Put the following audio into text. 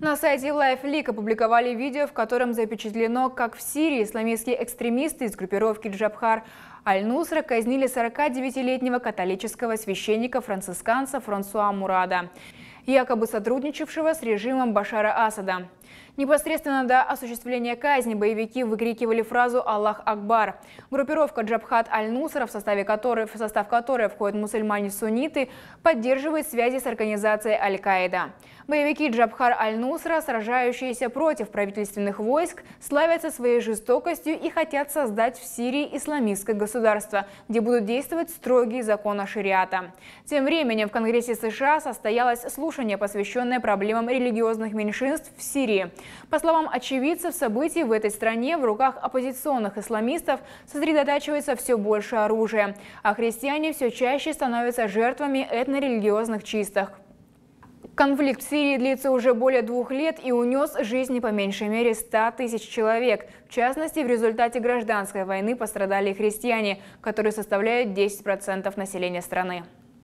На сайте LifeLeak опубликовали видео, в котором запечатлено, как в Сирии исламистские экстремисты из группировки Джабхар Аль-Нусра казнили 49-летнего католического священника-францисканца Франсуа Мурада, якобы сотрудничавшего с режимом Башара Асада. Непосредственно до осуществления казни боевики выкрикивали фразу «Аллах Акбар». Группировка Джабхат Аль-Нусра, в, составе которой, в состав которой входят мусульмане-сунниты, поддерживает связи с организацией Аль-Каида. Боевики Джабхар Аль-Нусра, сражающиеся против правительственных войск, славятся своей жестокостью и хотят создать в Сирии исламистское государство, где будут действовать строгие законы шариата. Тем временем в Конгрессе США состоялось слушание, посвященное проблемам религиозных меньшинств в Сирии. По словам очевидцев событий, в этой стране в руках оппозиционных исламистов сосредотачивается все больше оружия, а христиане все чаще становятся жертвами этнорелигиозных чисток. Конфликт в Сирии длится уже более двух лет и унес жизни по меньшей мере 100 тысяч человек. В частности, в результате гражданской войны пострадали христиане, которые составляют 10% населения страны.